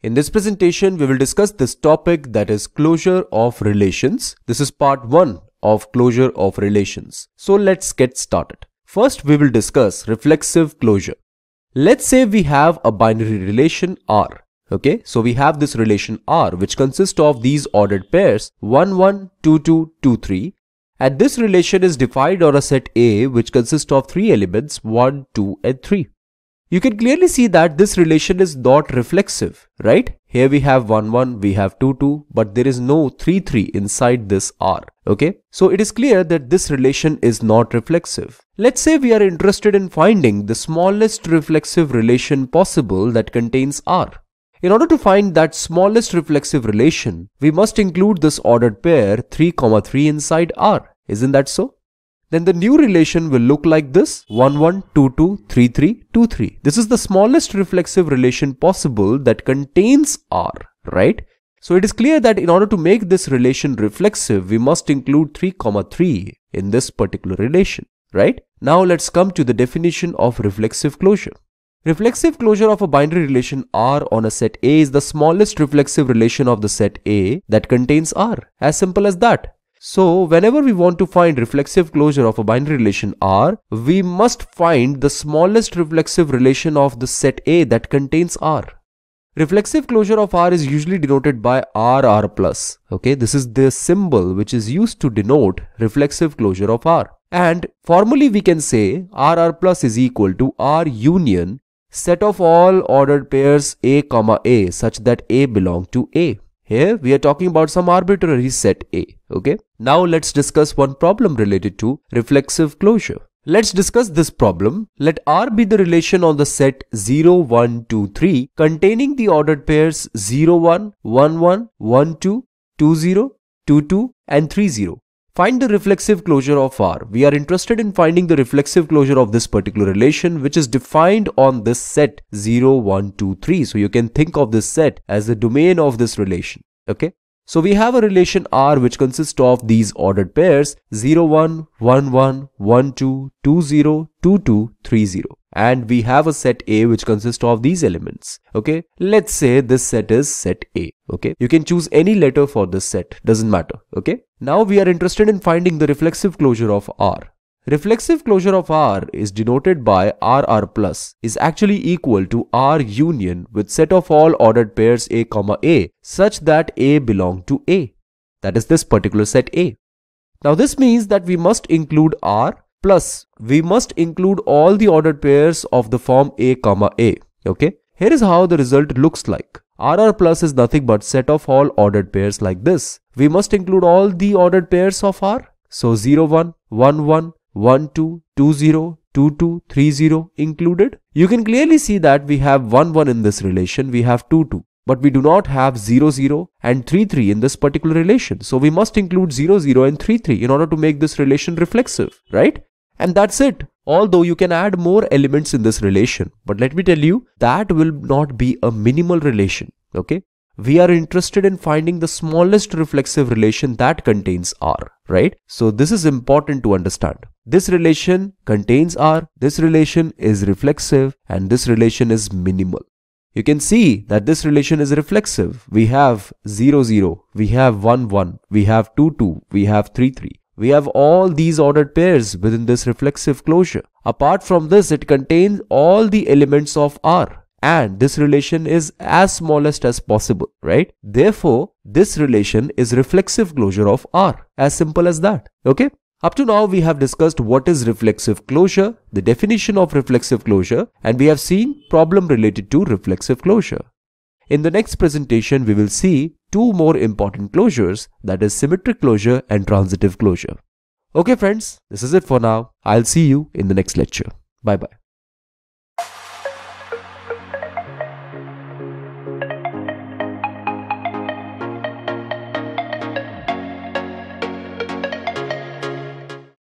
In this presentation, we will discuss this topic that is closure of relations. This is part 1 of closure of relations. So let's get started. First, we will discuss reflexive closure. Let's say we have a binary relation R. Okay, so we have this relation R which consists of these ordered pairs 1, 1, 2, 2, 2, 3. And this relation is defined on a set A which consists of three elements 1, 2 and 3. You can clearly see that this relation is not reflexive, right? Here we have 1, 1, we have 2, 2, but there is no 3, 3 inside this R, okay? So it is clear that this relation is not reflexive. Let's say we are interested in finding the smallest reflexive relation possible that contains R. In order to find that smallest reflexive relation, we must include this ordered pair 3, comma 3 inside R. Isn't that so? then the new relation will look like this 11223323. This is the smallest reflexive relation possible that contains R, right? So it is clear that in order to make this relation reflexive, we must include 3, comma 3 in this particular relation, right? Now let's come to the definition of reflexive closure. Reflexive closure of a binary relation R on a set A is the smallest reflexive relation of the set A that contains R. As simple as that. So whenever we want to find reflexive closure of a binary relation R, we must find the smallest reflexive relation of the set A that contains R. Reflexive closure of R is usually denoted by RR+. Okay, this is the symbol which is used to denote reflexive closure of R. And formally we can say RR plus is equal to R union set of all ordered pairs A, comma A such that A belong to A. Here we are talking about some arbitrary set A, okay? Now let's discuss one problem related to reflexive closure. Let's discuss this problem. Let R be the relation on the set 0, 1, 2, 3 containing the ordered pairs 0, 1, 1, 1, 1, 2, 2, 0, 2, 2 and 3, 0. Find the reflexive closure of R. We are interested in finding the reflexive closure of this particular relation which is defined on this set 0, 1, 2, 3. So you can think of this set as the domain of this relation. Okay. So we have a relation R which consists of these ordered pairs 0, 1, 1, 1, 1, 2, 2, 0, 2, 2, 3, 0 and we have a set A which consists of these elements. Okay, let's say this set is set A. Okay, you can choose any letter for this set, doesn't matter. Okay, now we are interested in finding the reflexive closure of R. Reflexive closure of R is denoted by RR plus is actually equal to R union with set of all ordered pairs A comma A such that A belong to A. That is this particular set A. Now this means that we must include R Plus, we must include all the ordered pairs of the form A comma A. Okay, here is how the result looks like. RR plus is nothing but set of all ordered pairs like this. We must include all the ordered pairs of R. So 0, 1, 1, 1, 1, 2, 2, 0, 2, 2, 3, 0 included. You can clearly see that we have 1, 1 in this relation. We have 2, 2. But we do not have 0, 0 and 3, 3 in this particular relation. So we must include 0, 0 and 3, 3 in order to make this relation reflexive, right? And that's it. Although you can add more elements in this relation. But let me tell you, that will not be a minimal relation, okay? we are interested in finding the smallest reflexive relation that contains R, right? So this is important to understand. This relation contains R, this relation is reflexive and this relation is minimal. You can see that this relation is reflexive. We have 0, 0, we have 1, 1, we have 2, 2, we have 3, 3. We have all these ordered pairs within this reflexive closure. Apart from this, it contains all the elements of R and this relation is as smallest as possible, right? Therefore, this relation is reflexive closure of R as simple as that, okay? Up to now, we have discussed what is reflexive closure, the definition of reflexive closure, and we have seen problem related to reflexive closure. In the next presentation, we will see two more important closures, that is symmetric closure and transitive closure. Okay friends, this is it for now. I'll see you in the next lecture. Bye bye.